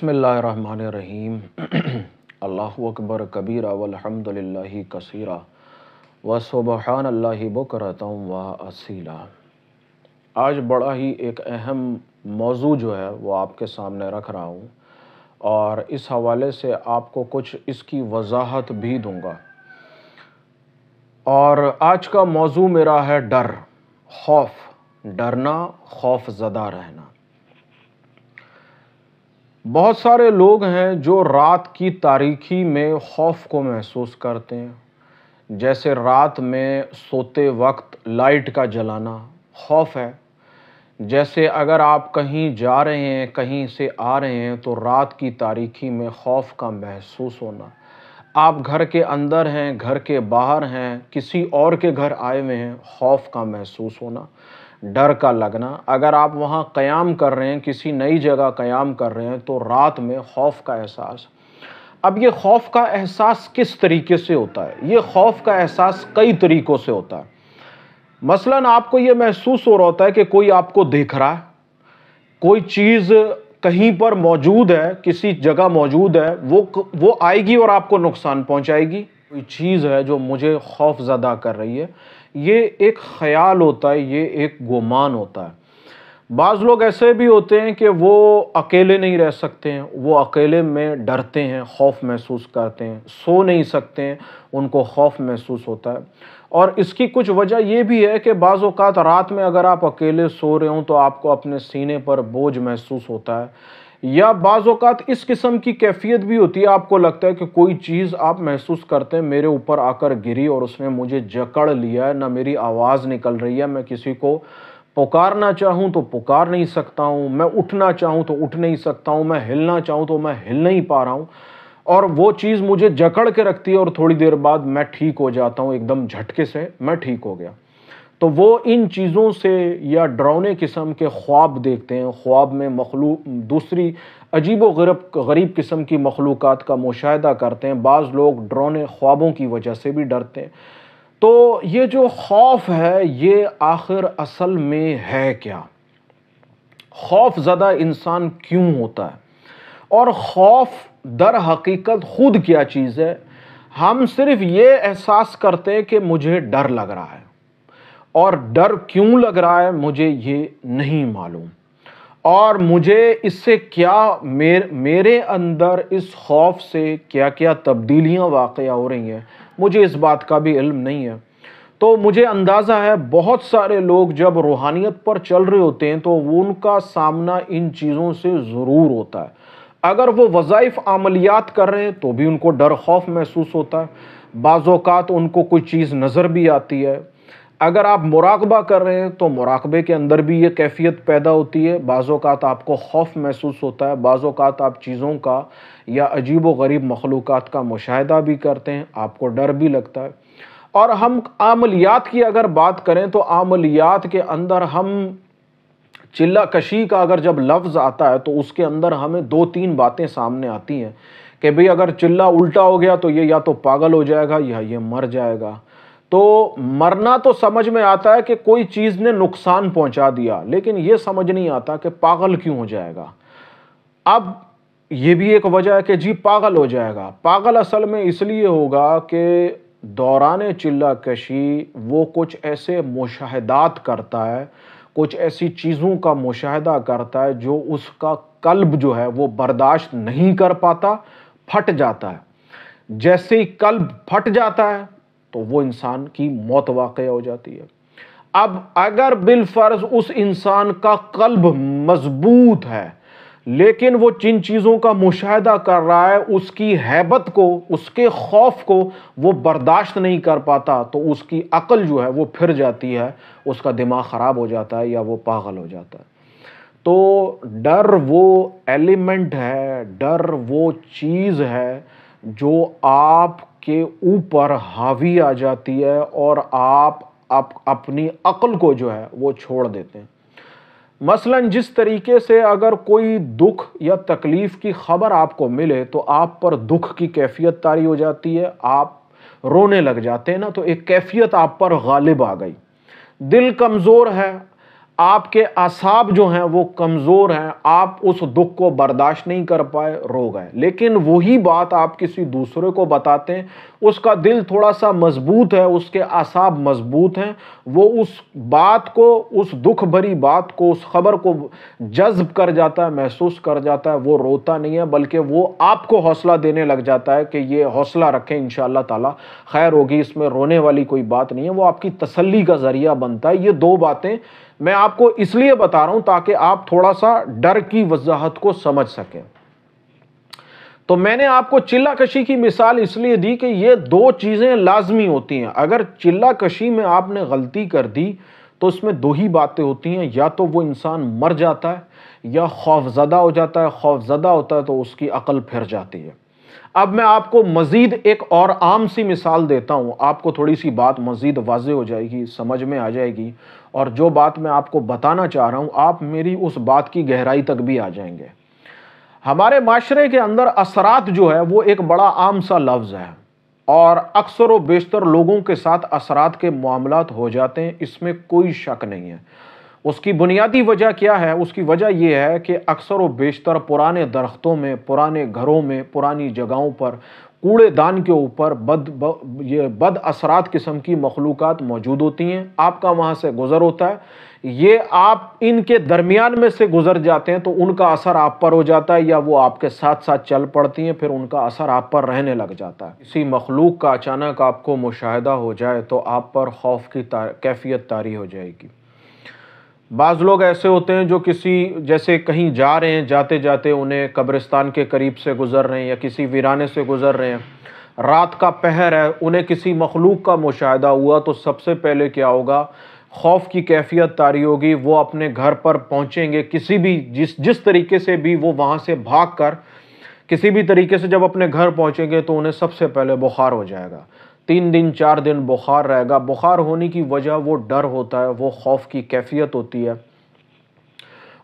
बसमीम अल्लाह अकबर कबीरा वलहमदिल्ला कसीरा व सुबहान अल्लाह बकरतम व असीला आज बड़ा ही एक अहम मौजू जो है वो आपके सामने रख रहा हूँ और इस हवाले से आपको कुछ इसकी वजाहत भी दूँगा और आज का मौजू मेरा है डर खौफ डरना खौफ ज़दा रहना बहुत सारे लोग हैं जो रात की तारीखी में खौफ को महसूस करते हैं जैसे रात में सोते वक्त लाइट का जलाना खौफ है जैसे अगर आप कहीं जा रहे हैं कहीं से आ रहे हैं तो रात की तारीखी में खौफ का महसूस होना आप घर के अंदर हैं घर के बाहर हैं किसी और के घर आए हुए हैं खौफ का महसूस होना डर का लगना अगर आप वहाँ क़याम कर रहे हैं किसी नई जगह क़याम कर रहे हैं तो रात में खौफ का एहसास अब ये खौफ का एहसास किस तरीके से होता है ये खौफ का एहसास कई तरीक़ों से होता है मसलन आपको ये महसूस हो रहा होता है कि कोई आपको देख रहा है कोई चीज़ कहीं पर मौजूद है किसी जगह मौजूद है वो वो आएगी और आपको नुकसान पहुंचाएगी कोई चीज़ है जो मुझे खौफ ज़दा कर रही है ये एक ख्याल होता है ये एक गुमान होता है बाज़ लोग ऐसे भी होते हैं कि वो अकेले नहीं रह सकते हैं वो अकेले में डरते हैं खौफ महसूस करते हैं सो नहीं सकते हैं उनको खौफ महसूस होता है और इसकी कुछ वजह यह भी है कि बाज़ रात में अगर आप अकेले सो रहे हों तो आपको अपने सीने पर बोझ महसूस होता है या बाज़ात इस किस्म की कैफियत भी होती है आपको लगता है कि कोई चीज़ आप महसूस करते हैं मेरे ऊपर आकर गिरी और उसने मुझे जकड़ लिया है ना मेरी आवाज़ निकल रही है मैं किसी को पुकारना चाहूँ तो पुकार नहीं सकता हूँ मैं उठना चाहूँ तो उठ नहीं सकता हूँ मैं हिलना चाहूँ तो मैं हिल नहीं पा रहा हूँ और वो चीज़ मुझे जकड़ के रखती है और थोड़ी देर बाद मैं ठीक हो जाता हूँ एकदम झटके से मैं ठीक हो गया तो वो इन चीज़ों से या डरावने किस्म के ख्वाब देखते हैं ख्वाब में मखलू दूसरी अजीब वरब गरीब किस्म की मखलूक़ का मुशाह करते हैं बाज़ लोग ड्रोने ख्वाबों की वजह से भी डरते हैं तो ये जो खौफ है ये आखिर असल में है क्या खौफ ज़दा इंसान क्यों होता है और खौफ दर हकीकत खुद क्या चीज़ है हम सिर्फ ये एहसास करते हैं कि मुझे डर लग रहा है और डर क्यों लग रहा है मुझे ये नहीं मालूम और मुझे इससे क्या मेर, मेरे अंदर इस खौफ से क्या क्या तब्दीलियां वाक़ हो रही हैं मुझे इस बात का भी इल्म नहीं है तो मुझे अंदाज़ा है बहुत सारे लोग जब रूहानियत पर चल रहे होते हैं तो उनका सामना इन चीज़ों से ज़रूर होता है अगर वो वज़ाइफ आमलियात कर रहे हैं तो भी उनको डर खौफ महसूस होता है बाज़ात उनको कोई चीज़ नज़र भी आती है अगर आप मुराकबा कर रहे हैं तो मुराकबे के अंदर भी ये कैफियत पैदा होती है बाज़ात आपको खौफ महसूस होता है बाज़ात आप चीज़ों का या अजीब व गरीब मखलूक का मुशाह भी करते हैं आपको डर भी लगता है और हम आमलियात की अगर बात करें तो आमलियात के अंदर हम चिल्ला कशी का अगर जब लफ्ज़ आता है तो उसके अंदर हमें दो तीन बातें सामने आती हैं कि भाई अगर चिल्ला उल्टा हो गया तो ये या तो पागल हो जाएगा या ये मर जाएगा तो मरना तो समझ में आता है कि कोई चीज़ ने नुकसान पहुंचा दिया लेकिन ये समझ नहीं आता कि पागल क्यों हो जाएगा अब ये भी एक वजह है कि जी पागल हो जाएगा पागल असल में इसलिए होगा कि दौरान चिल्ला कशी वो कुछ ऐसे मुशाहदात करता है कुछ ऐसी चीज़ों का मुशाहदा करता है जो उसका कल्ब जो है वो बर्दाश्त नहीं कर पाता फट जाता है जैसे ही कल्ब फट जाता है तो वो इंसान की मौत वाक़ हो जाती है अब अगर बिलफर्ज उस इंसान का कल्ब मजबूत है लेकिन वो जिन चीज़ों का मुशाह कर रहा है उसकी हैबत को उसके खौफ को वो बर्दाश्त नहीं कर पाता तो उसकी अकल जो है वो फिर जाती है उसका दिमाग ख़राब हो जाता है या वो पागल हो जाता है तो डर वो एलिमेंट है डर वो चीज़ है जो आप आपके ऊपर हावी आ जाती है और आप आप अपनी अकल को जो है वो छोड़ देते हैं मसलन जिस तरीके से अगर कोई दुख या तकलीफ़ की खबर आपको मिले तो आप पर दुख की कैफियत तारी हो जाती है आप रोने लग जाते हैं ना तो एक कैफियत आप पर गालिब आ गई दिल कमज़ोर है आपके असाब जो हैं वो कमज़ोर हैं आप उस दुख को बर्दाश्त नहीं कर पाए रो गए लेकिन वही बात आप किसी दूसरे को बताते हैं उसका दिल थोड़ा सा मजबूत है उसके असाब मजबूत हैं वो उस बात को उस दुख भरी बात को उस खबर को जज्ब कर जाता है महसूस कर जाता है वो रोता नहीं है बल्कि वो आपको हौसला देने लग जाता है कि ये हौसला रखें इन ताला खैर होगी इसमें रोने वाली कोई बात नहीं है वो आपकी तसली का ज़रिया बनता है ये दो बातें मैं आपको इसलिए बता रहा हूं ताकि आप थोड़ा सा डर की वजाहत को समझ सकें तो मैंने आपको चिल्ला कशी की मिसाल इसलिए दी कि ये दो चीज़ें लाजमी होती हैं अगर चिल्ला कशी में आपने गलती कर दी तो उसमें दो ही बातें होती हैं या तो वो इंसान मर जाता है या खौफजदा हो जाता है खौफजदा होता है तो उसकी अकल फिर जाती है अब मैं आपको मज़ीद एक और आम सी मिसाल देता हूँ आपको थोड़ी सी बात मज़ीद वाज हो जाएगी समझ में आ जाएगी और जो बात मैं आपको बताना चाह रहा हूँ आप मेरी उस बात की गहराई तक भी आ जाएंगे हमारे माशरे के अंदर असरात जो है वो एक बड़ा आम सा लफ्ज़ है और अक्सर व बेशतर लोगों के साथ असरात के मामला हो जाते हैं इसमें कोई शक नहीं है उसकी बुनियादी वजह क्या है उसकी वजह यह है कि अक्सर व बेशतर पुराने दरख्तों में पुराने घरों में पुरानी जगहों पर कूड़ेदान के ऊपर बद ब, ये बद असरात किस्म की मखलूक मौजूद होती हैं आपका वहाँ से गुज़र होता है ये आप इनके दरमियान में से गुज़र जाते हैं तो उनका असर आप पर हो जाता है या वो आपके साथ साथ चल पड़ती हैं फिर उनका असर आप पर रहने लग जाता है इसी मखलूक का अचानक आपको मुशाह हो जाए तो आप पर खौफ की तार, कैफियत तारी हो जाएगी बाज़ लोग ऐसे होते हैं जो किसी जैसे कहीं जा रहे हैं जाते जाते उन्हें कब्रिस्तान के करीब से गुज़र रहे हैं या किसी वीराने से गुज़र रहे हैं रात का पहर है उन्हें किसी मखलूक का मुशाह हुआ तो सबसे पहले क्या होगा खौफ की कैफियत तारी होगी वो अपने घर पर पहुँचेंगे किसी भी जिस जिस तरीके से भी वो वहाँ से भाग कर किसी भी तरीके से जब अपने घर पहुँचेंगे तो उन्हें सबसे पहले बुखार हो जाएगा तीन दिन चार दिन बुखार रहेगा बुखार होने की वजह वो डर होता है वो खौफ की कैफियत होती है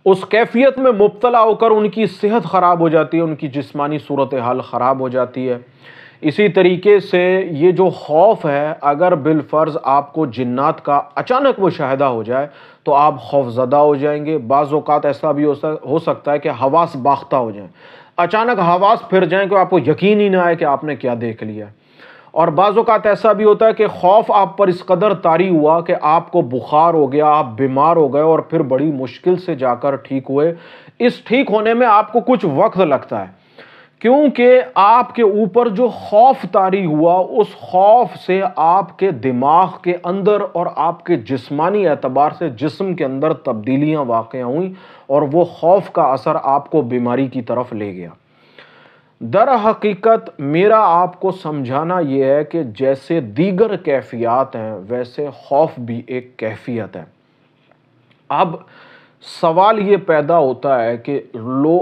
उस कैफियत में मुबतला होकर उनकी सेहत ख़राब हो जाती है उनकी जिस्मानी सूरत हाल ख़राब हो जाती है इसी तरीके से ये जो खौफ है अगर बिलफ़र्ज़ आपको जिन्नात का अचानक मुशाहदा हो जाए तो आप खौफजदा हो जाएंगे बाज़ात ऐसा भी हो सकता है कि हवास बाख्ता हो जाए अचानक हवास फिर जाएँ कि आपको यकीन ही ना आए कि आपने क्या देख लिया और बाज़ात ऐसा भी होता है कि खौफ आप पर इस कदर तारी हुआ कि आपको बुखार हो गया आप बीमार हो गए और फिर बड़ी मुश्किल से जाकर ठीक हुए इस ठीक होने में आपको कुछ वक्त लगता है क्योंकि आपके ऊपर जो खौफ तारी हुआ उस खौफ से आपके दिमाग के अंदर और आपके जिस्मानी एतबार से जिस्म के अंदर तब्दीलियां वाक़ हुई और वो खौफ का असर आपको बीमारी की तरफ ले गया दर हकीकत मेरा आपको समझाना ये है कि जैसे दीगर कैफ़ियात हैं वैसे खौफ भी एक कैफियत है अब सवाल ये पैदा होता है कि लो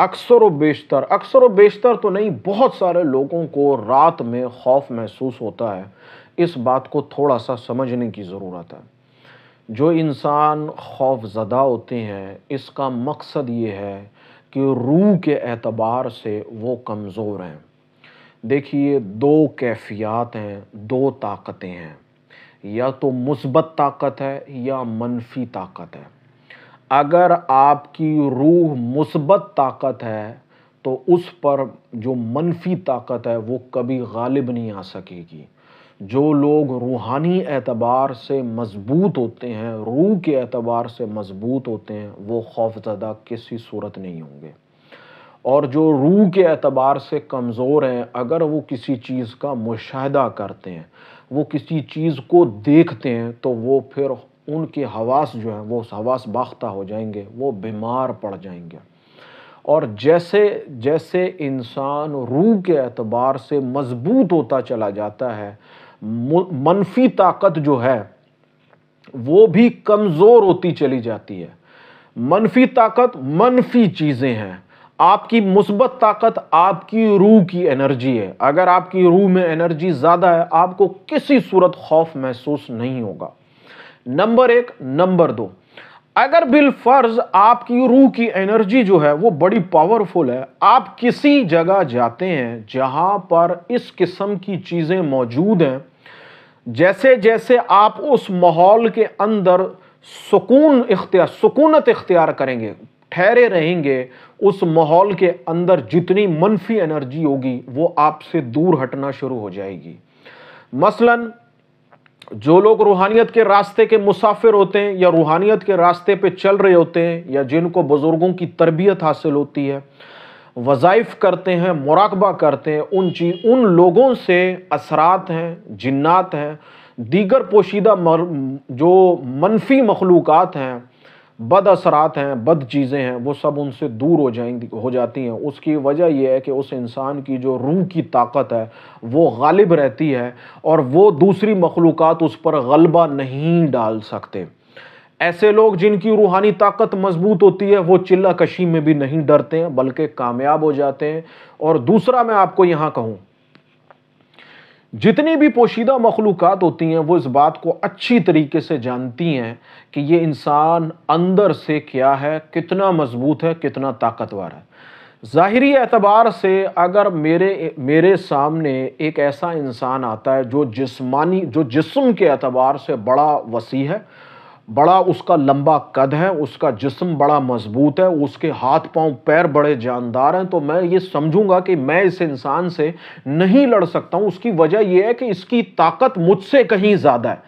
अक्सर व बेशतर अक्सर व बेशतर तो नहीं बहुत सारे लोगों को रात में खौफ महसूस होता है इस बात को थोड़ा सा समझने की ज़रूरत है जो इंसान खौफ ज़दा होते हैं इसका मकसद ये है कि रूह के एतबार से वो कमज़ोर हैं देखिए दो कैफियत हैं दो ताकतें हैं या तो मुस्बत ताकत है या मनफी ताकत है अगर आपकी रूह मुसबत ताकत है तो उस पर जो मनफी ताकत है वो कभी गालिब नहीं आ सकेगी जो लोग रूहानी एतबार से मज़बूत होते हैं रूह के एतबार से मज़बूत होते हैं वो खौफजदा किसी सूरत नहीं होंगे और जो रूह के एतबार से कमज़ोर हैं अगर वो किसी चीज़ का मुशाह करते हैं वो किसी चीज़ को देखते हैं तो वो फिर उनके हवास जो हैं वो हवास बाख्ता हो जाएंगे वो बीमार पड़ जाएंगे और जैसे जैसे इंसान रूह के एतबार से मज़बूत होता चला जाता है मनफी ताकत जो है वो भी कमज़ोर होती चली जाती है मनफी ताकत मनफी चीज़ें हैं आपकी मुस्बत ताकत आपकी रूह की एनर्जी है अगर आपकी रूह में एनर्जी ज़्यादा है आपको किसी सूरत खौफ महसूस नहीं होगा नंबर एक नंबर दो अगर बिलफर्ज आपकी रूह की एनर्जी जो है वो बड़ी पावरफुल है आप किसी जगह जाते हैं जहां पर इस किस्म की चीज़ें मौजूद हैं जैसे जैसे आप उस माहौल के अंदर सुकून इख्तियार सुकूनत इख्तियार करेंगे ठहरे रहेंगे उस माहौल के अंदर जितनी मनफी एनर्जी होगी वो आपसे दूर हटना शुरू हो जाएगी मसलन जो लोग रूहानियत के रास्ते के मुसाफिर होते हैं या रूहानियत के रास्ते पे चल रहे होते हैं या जिनको बुज़ुर्गों की तरबियत हासिल होती है वज़ाइफ करते हैं मुराकबा करते हैं उन चीज उन लोगों से असरात हैं जिन्नात हैं दीगर पोशीदा मर, जो मनफी मखलूक़ हैं बद असरात हैं बद चीज़ें हैं वो सब उनसे दूर हो जाएंगी हो जाती हैं उसकी वजह यह है कि उस इंसान की जो रूह की ताकत है वो गालिब रहती है और वो दूसरी मखलूक़ात उस पर गलबा नहीं डाल सकते ऐसे लोग जिनकी रूहानी ताकत मजबूत होती है वो चिल्ला कशी में भी नहीं डरते हैं बल्कि कामयाब हो जाते हैं और दूसरा मैं आपको यहां कहूं जितनी भी पोशीदा मखलूक होती हैं वो इस बात को अच्छी तरीके से जानती हैं कि ये इंसान अंदर से क्या है कितना मजबूत है कितना ताकतवर है ज़ाहरी एतबार से अगर मेरे मेरे सामने एक ऐसा इंसान आता है जो जिस्मानी जो जिस्म के एतबार से बड़ा वसी है बड़ा उसका लंबा कद है उसका जिस्म बड़ा मजबूत है उसके हाथ पांव पैर बड़े जानदार हैं तो मैं ये समझूंगा कि मैं इस इंसान से नहीं लड़ सकता हूं उसकी वजह यह है कि इसकी ताकत मुझसे कहीं ज़्यादा है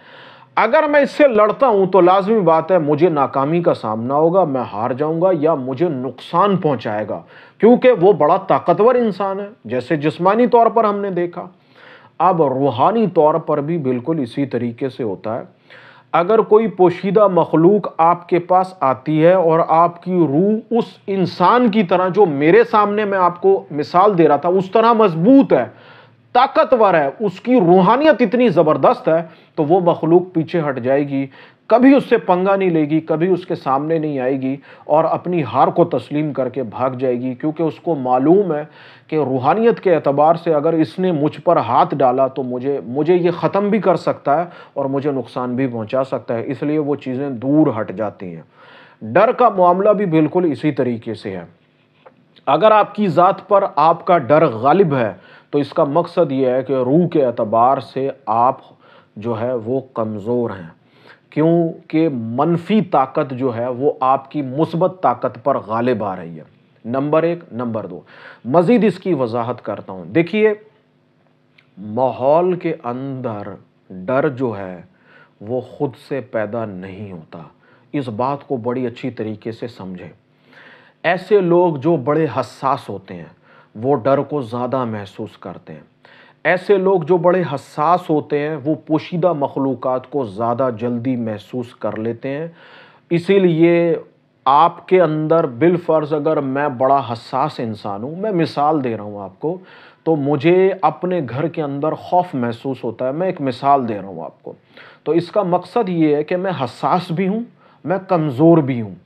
अगर मैं इससे लड़ता हूं तो लाजमी बात है मुझे नाकामी का सामना होगा मैं हार जाऊंगा या मुझे नुकसान पहुंचाएगा क्योंकि वो बड़ा ताकतवर इंसान है जैसे जिस्मानी तौर पर हमने देखा अब रूहानी तौर पर भी बिल्कुल इसी तरीके से होता है अगर कोई पोशीदा मखलूक आपके पास आती है और आपकी रूह उस इंसान की तरह जो मेरे सामने मैं आपको मिसाल दे रहा था उस तरह मजबूत है ताकतवर है उसकी रूहानियत इतनी ज़बरदस्त है तो वो मखलूक पीछे हट जाएगी कभी उससे पंगा नहीं लेगी कभी उसके सामने नहीं आएगी और अपनी हार को तस्लीम करके भाग जाएगी क्योंकि उसको मालूम है कि रूहानियत के अतबार से अगर इसने मुझ पर हाथ डाला तो मुझे मुझे ये ख़त्म भी कर सकता है और मुझे नुकसान भी पहुंचा सकता है इसलिए वो चीज़ें दूर हट जाती हैं डर का मामला भी बिल्कुल इसी तरीके से है अगर आपकी ज़ात पर आपका डर गालिब है तो इसका मकसद ये है कि रूह के अतबार से आप जो है वो कमज़ोर हैं क्योंकि मनफी ताकत जो है वो आपकी मुसबत ताकत पर गालिब आ रही है नंबर एक नंबर दो मज़ीद इसकी वजाहत करता हूँ देखिए माहौल के अंदर डर जो है वो ख़ुद से पैदा नहीं होता इस बात को बड़ी अच्छी तरीके से समझें ऐसे लोग जो बड़े हसास होते हैं वो डर को ज़्यादा महसूस करते हैं ऐसे लोग जो बड़े हसास होते हैं वो पोशीदा मखलूक को ज़्यादा जल्दी महसूस कर लेते हैं इसीलिए आपके अंदर बिलफर्ज अगर मैं बड़ा हसास इंसान हूँ मैं मिसाल दे रहा हूँ आपको तो मुझे अपने घर के अंदर खौफ महसूस होता है मैं एक मिसाल दे रहा हूँ आपको तो इसका मकसद ये है कि मैं हसास भी हूँ मैं कमज़ोर भी हूँ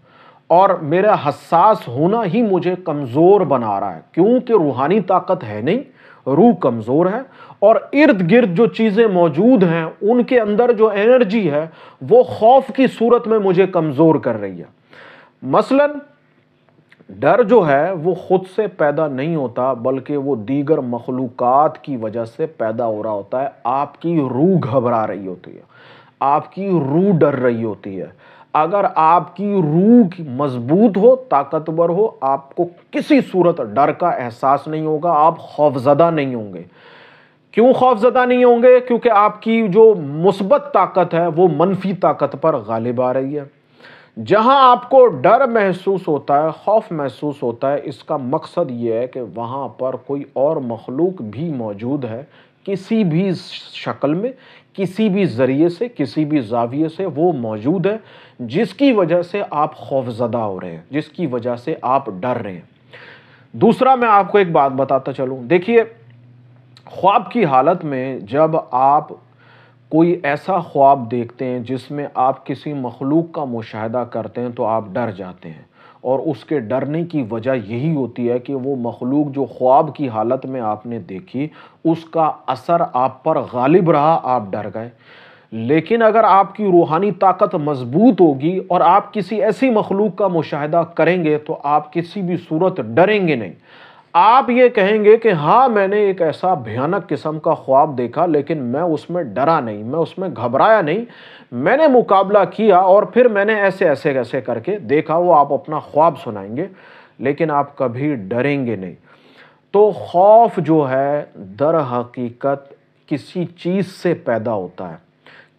और मेरा हसास होना ही मुझे कमज़ोर बना रहा है क्योंकि रूहानी ताकत है नहीं रूह कमज़ोर है और इर्द गिर्द जो चीज़ें मौजूद हैं उनके अंदर जो एनर्जी है वो खौफ की सूरत में मुझे कमज़ोर कर रही है मसलन डर जो है वो खुद से पैदा नहीं होता बल्कि वो दीगर मखलूक़ात की वजह से पैदा हो रहा होता है आपकी रूह घबरा रही होती है आपकी रूह डर रही होती है अगर आपकी रूह मजबूत हो ताकतवर हो आपको किसी सूरत डर का एहसास नहीं होगा आप खौफजदा नहीं होंगे क्यों खौफजदा नहीं होंगे क्योंकि आपकी जो मुस्बत ताकत है वो मनफी ताकत पर गालिब आ रही है जहां आपको डर महसूस होता है खौफ महसूस होता है इसका मकसद ये है कि वहां पर कोई और मखलूक भी मौजूद है किसी भी शक्ल में किसी भी ज़रिए से किसी भी जाविये से वो मौजूद है जिसकी वजह से आप खौफजदा हो रहे हैं जिसकी वजह से आप डर रहे हैं दूसरा मैं आपको एक बात बताता चलूँ देखिए ख्वाब की हालत में जब आप कोई ऐसा ख्वाब देखते हैं जिसमें आप किसी मखलूक का मुशाह करते हैं तो आप डर जाते हैं और उसके डरने की वजह यही होती है कि वो मखलूक जो ख्वाब की हालत में आपने देखी उसका असर आप पर गालिब रहा आप डर गए लेकिन अगर आपकी रूहानी ताकत मजबूत होगी और आप किसी ऐसी मखलूक का मुशाह करेंगे तो आप किसी भी सूरत डरेंगे नहीं आप ये कहेंगे कि हाँ मैंने एक ऐसा भयानक किस्म का ख्वाब देखा लेकिन मैं उसमें डरा नहीं मैं उसमें घबराया नहीं मैंने मुकाबला किया और फिर मैंने ऐसे ऐसे ऐसे करके देखा वो आप अपना ख्वाब सुनाएंगे लेकिन आप कभी डरेंगे नहीं तो खौफ जो है दर हकीकत किसी चीज़ से पैदा होता है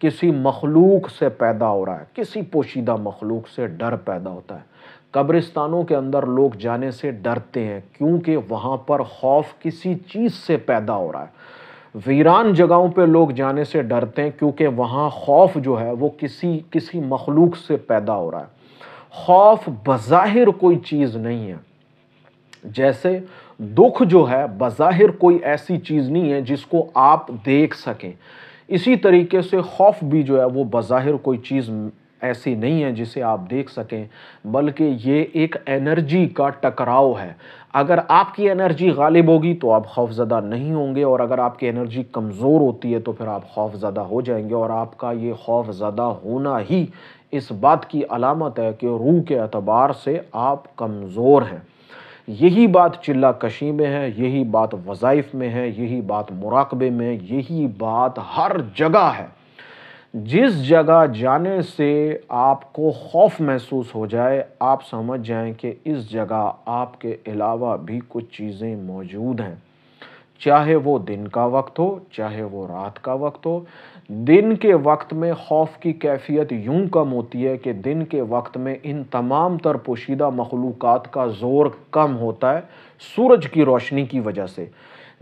किसी मखलूक से पैदा हो रहा है किसी पोशीदा मखलूक से डर पैदा होता है कब्रिस्तानों के अंदर लोग जाने से डरते हैं क्योंकि वहाँ पर खौफ किसी चीज़ से पैदा हो रहा है वीरान जगहों पे लोग जाने से डरते हैं क्योंकि वहाँ खौफ जो है वो किसी किसी मखलूक से पैदा हो रहा है खौफ बज़ाहिर कोई चीज़ नहीं है जैसे दुख जो है बज़ाहिर कोई ऐसी चीज़ नहीं है जिसको आप देख सकें इसी तरीके से खौफ भी जो है वो बज़ाहिर कोई चीज़ ऐसी नहीं है जिसे आप देख सकें बल्कि ये एक एनर्जी का टकराव है अगर आपकी एनर्जी गालिब होगी तो आप खौफजदा नहीं होंगे और अगर आपकी एनर्जी कमज़ोर होती है तो फिर आप खौफजदा हो जाएंगे और आपका ये खौफजदा होना ही इस बात की अलामत है कि रूह के अतबार से आप कमज़ोर हैं यही बात चिल्ला कशी में है यही बात वज़ाइफ में है यही बात मुराकबे में यही बात हर जगह है जिस जगह जाने से आपको खौफ महसूस हो जाए आप समझ जाएं कि इस जगह आपके अलावा भी कुछ चीज़ें मौजूद हैं चाहे वो दिन का वक्त हो चाहे वो रात का वक्त हो दिन के वक्त में खौफ की कैफियत यूं कम होती है कि दिन के वक्त में इन तमाम तर पोशीदा मखलूक़ात का ज़ोर कम होता है सूरज की रोशनी की वजह से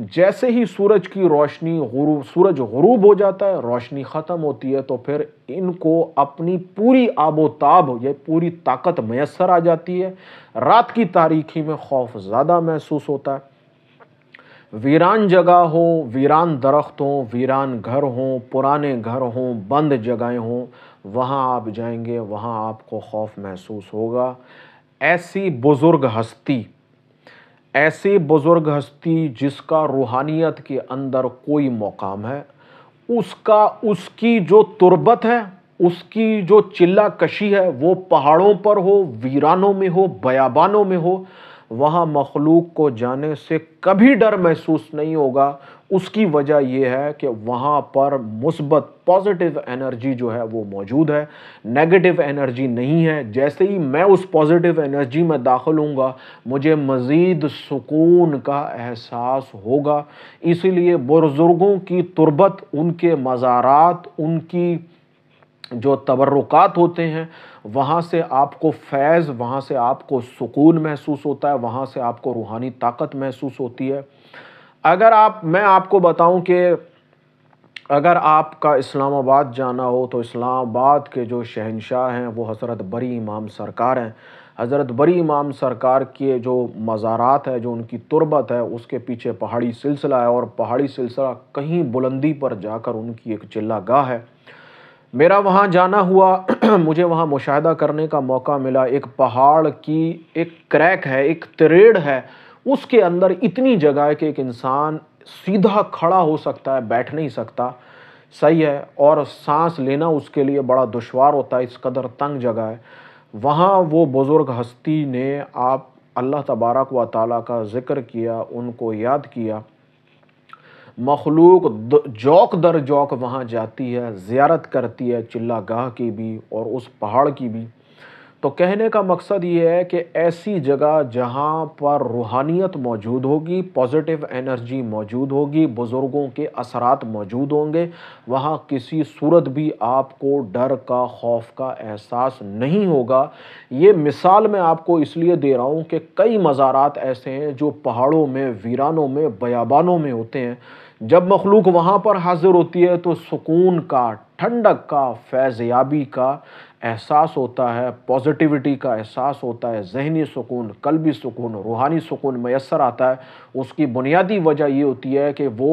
जैसे ही सूरज की रोशनी गुरूब सूरज गुरूब हो जाता है रोशनी ख़त्म होती है तो फिर इनको अपनी पूरी आबोताब या पूरी ताकत मैसर आ जाती है रात की तारीखी में खौफ ज़्यादा महसूस होता है वीरान जगह हो वीरान दरख्त हो वीरान घर हों पुराने घर हों बंद जगहें हों वहाँ आप जाएंगे वहाँ आपको खौफ महसूस होगा ऐसी बुज़ुर्ग हस्ती ऐसे बुज़ुर्ग हस्ती जिसका रूहानियत के अंदर कोई मकाम है उसका उसकी जो तुरबत है उसकी जो चिल्ला कशी है वो पहाड़ों पर हो वीरानों में हो बयाबानों में हो वहाँ मखलूक को जाने से कभी डर महसूस नहीं होगा उसकी वजह यह है कि वहाँ पर मुस्बत पॉजिटिव एनर्जी जो है वो मौजूद है नेगेटिव एनर्जी नहीं है जैसे ही मैं उस पॉजिटिव एनर्जी में दाखिल हूँगा मुझे मज़ीद सुकून का एहसास होगा इसीलिए बुज़ुर्गों की तुरबत उनके मज़ारात उनकी जो तबर्रुकात होते हैं वहाँ से आपको फैज़ वहाँ से आपको सुकून महसूस होता है वहाँ से आपको रूहानी ताकत महसूस होती है अगर आप मैं आपको बताऊं कि अगर आपका इस्लामाबाद जाना हो तो इस्लामाबाद के जो शहनशाह हैं वो हज़रत बरी इमाम सरकार हैं हज़रत बरी इमाम सरकार के जो मज़ारात है जो उनकी तुरबत है उसके पीछे पहाड़ी सिलसिला है और पहाड़ी सिलसिला कहीं बुलंदी पर जाकर उनकी एक चिल्ला गाह है मेरा वहाँ जाना हुआ मुझे वहाँ मुशाह करने का मौका मिला एक पहाड़ की एक क्रैक है एक त्रेड़ है उसके अंदर इतनी जगह है कि एक इंसान सीधा खड़ा हो सकता है बैठ नहीं सकता सही है और सांस लेना उसके लिए बड़ा दुशवार होता है इस कदर तंग जगह है वहाँ वो बुज़ुर्ग हस्ती ने आप अल्लाह तबारक व ताली का ज़िक्र किया उनको याद किया मखलूक जौक दर जौक वहाँ जाती है ज़्यारत करती है चिल्ला गाह की भी और उस पहाड़ की भी तो कहने का मकसद ये है कि ऐसी जगह जहाँ पर रूहानियत मौजूद होगी पॉजिटिव एनर्जी मौजूद होगी बुज़ुर्गों के असरात मौजूद होंगे वहाँ किसी सूरत भी आपको डर का खौफ का एहसास नहीं होगा ये मिसाल मैं आपको इसलिए दे रहा हूँ कि कई मज़ारात ऐसे हैं जो पहाड़ों में वीरानों में बयाबानों में होते हैं जब मखलूक वहाँ पर हाजिर होती है तो सुकून का ठंडक का फैज़याबी का एहसास होता है पॉजिटिविटी का एहसास होता है जहनी सुकून कलबी सुकून रूहानी सुकून मैसर आता है उसकी बुनियादी वजह ये होती है कि वो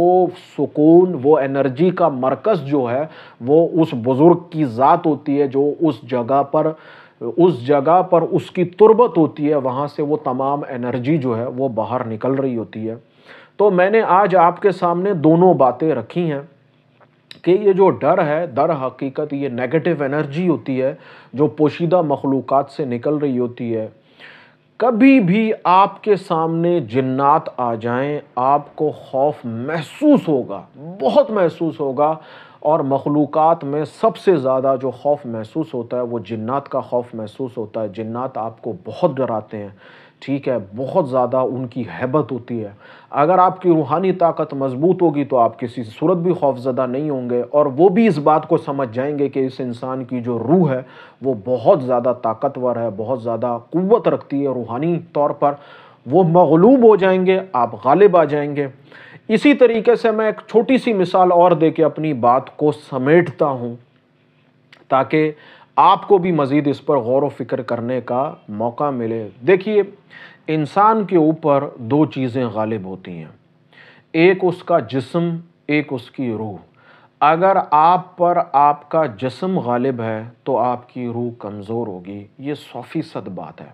सुकून वो एनर्जी का मरकज़ जो है वो उस बुज़ुर्ग की ज़ात होती है जो उस जगह पर उस जगह पर उसकी तुरबत होती है वहाँ से वो तमाम एनर्जी जो है वो बाहर निकल रही होती है तो मैंने आज आपके सामने दोनों बातें रखी हैं कि ये जो डर है दर हकीकत ये नेगेटिव एनर्जी होती है जो पोशीदा मखलूक से निकल रही होती है कभी भी आपके सामने जन्नात आ जाएं आपको खौफ महसूस होगा बहुत महसूस होगा और मखलूक में सबसे ज़्यादा जो खौफ महसूस होता है वो जन्नात का खौफ महसूस होता है जन्नात आपको बहुत डराते हैं ठीक है बहुत ज़्यादा उनकी हैबत होती है अगर आपकी रूहानी ताकत मजबूत होगी तो आप किसी सूरत भी खौफजदा नहीं होंगे और वो भी इस बात को समझ जाएंगे कि इस इंसान की जो रूह है वो बहुत ज़्यादा ताकतवर है बहुत ज़्यादा क़वत रखती है रूहानी तौर पर वो मगलूब हो जाएंगे आप गालिब आ जाएंगे इसी तरीके से मैं एक छोटी सी मिसाल और दे के अपनी बात को समेटता हूँ ताकि आपको भी मज़ीद इस पर गौर व फिक्र करने का मौका मिले देखिए इंसान के ऊपर दो चीज़ें गालिब होती हैं एक उसका जिस्म एक उसकी रूह अगर आप पर आपका जिस्म गालिब है तो आपकी रूह कमज़ोर होगी ये सौ फीसद बात है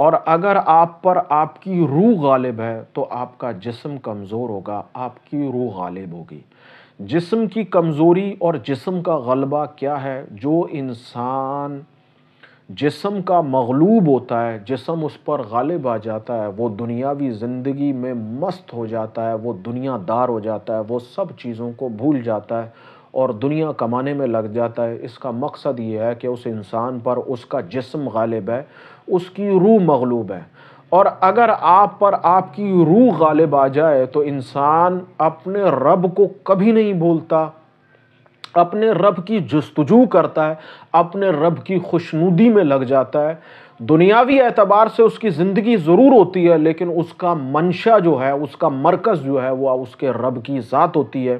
और अगर आप पर आपकी रूह गालिब है तो आपका जिस्म कमज़ोर होगा आपकी रूह गालिब होगी जिस्म की कमज़ोरी और जिस्म का गलबा क्या है जो इंसान जिसम का मगलूब होता है जिसम उस पर गालिब आ जाता है वो दुनियावी ज़िंदगी में मस्त हो जाता है वो दुनियादार हो जाता है वो सब चीज़ों को भूल जाता है और दुनिया कमाने में लग जाता है इसका मकसद ये है कि उस इंसान पर उसका जिस्म गालिब है उसकी रूह मगलूब है और अगर आप पर आपकी रूह गालिब आ जाए तो इंसान अपने रब को कभी नहीं भूलता अपने रब की जस्तजू करता है अपने रब की खुशनुदी में लग जाता है दुनियावी एतबार से उसकी ज़िंदगी ज़रूर होती है लेकिन उसका मंशा जो है उसका मरकज़ जो है वह उसके रब की ज़ात होती है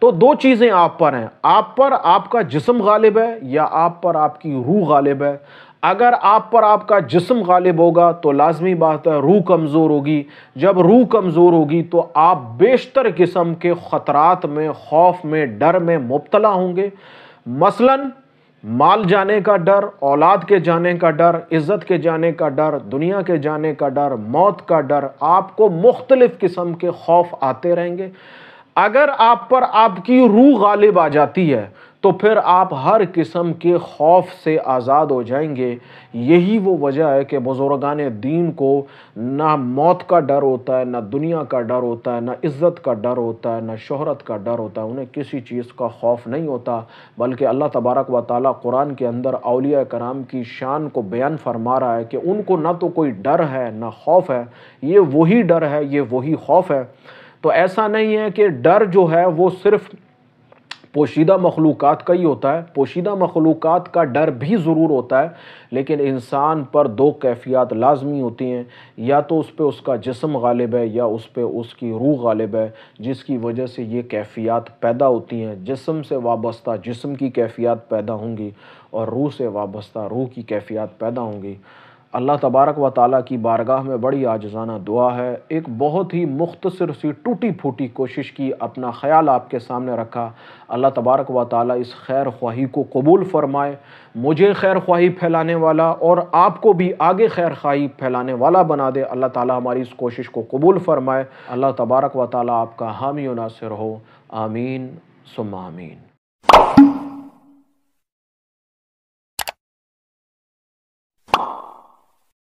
तो दो चीज़ें आप पर हैं आप पर आपका जिसम गालिब है या आप पर आपकी रूह गालिब है अगर आप पर आपका जिस्म गालिब होगा तो लाजमी बात है रूह कमज़ोर होगी जब रूह कमज़ोर होगी तो आप बेशतर किस्म के ख़तरात में खौफ में डर में मुबतला होंगे मसलन माल जाने का डर औलाद के जाने का डर इज़्ज़त के जाने का डर दुनिया के जाने का डर मौत का डर आपको मुख्तलिफ़ किस्म के खौफ आते रहेंगे अगर आप पर आपकी रूह गालिब आ जाती है तो फिर आप हर किस्म के खौफ से आज़ाद हो जाएंगे यही वो वजह है कि बुज़ुर्गान दीन को ना मौत का डर होता है ना दुनिया का डर होता है ना इज़्ज़त का डर होता है ना शोहरत का डर होता है उन्हें किसी चीज़ का खौफ नहीं होता बल्कि अल्लाह तबारक व ताली कुरान के अंदर अलिया कराम की शान को बयान फरमा रहा है कि उनको ना तो कोई डर है ना खौफ है ये वही डर है ये वही खौफ है तो ऐसा नहीं है कि डर जो है वो सिर्फ़ पोशीदा मखलूक़ का ही होता है पोशीदा मखलूक़ का डर भी ज़रूर होता है लेकिन इंसान पर दो कैफियत लाजमी होती हैं या तो उस पर उसका जिसम गालिब है या उस पर उसकी रूह गालिब है जिसकी वजह से ये कैफियत पैदा होती हैं जिसम से वाबस्ता जिसम की कैफियत पैदा होंगी और रूह से वाबस्ता रूह की कैफियत पैदा होंगी अल्लाह तबारक व ताली की बारगाह में बड़ी आजजाना दुआ है एक बहुत ही मुख्तर सी टूटी फूटी कोशिश की अपना ख्याल आपके सामने रखा अल्लाह तबारक व ताली इस खैर ख्वाही को कबूल फ़रमाए मुझे खैर ख्वाही फैलाने वाला और आपको भी आगे खैर ख्वाही फैलाने वाला बना दे अल्लाह ताली हमारी इस कोशिश को कबूल फ़रमाए अल्लाह तबारक व ताली आपका हामी नासिर हो आमीन सुम आमीन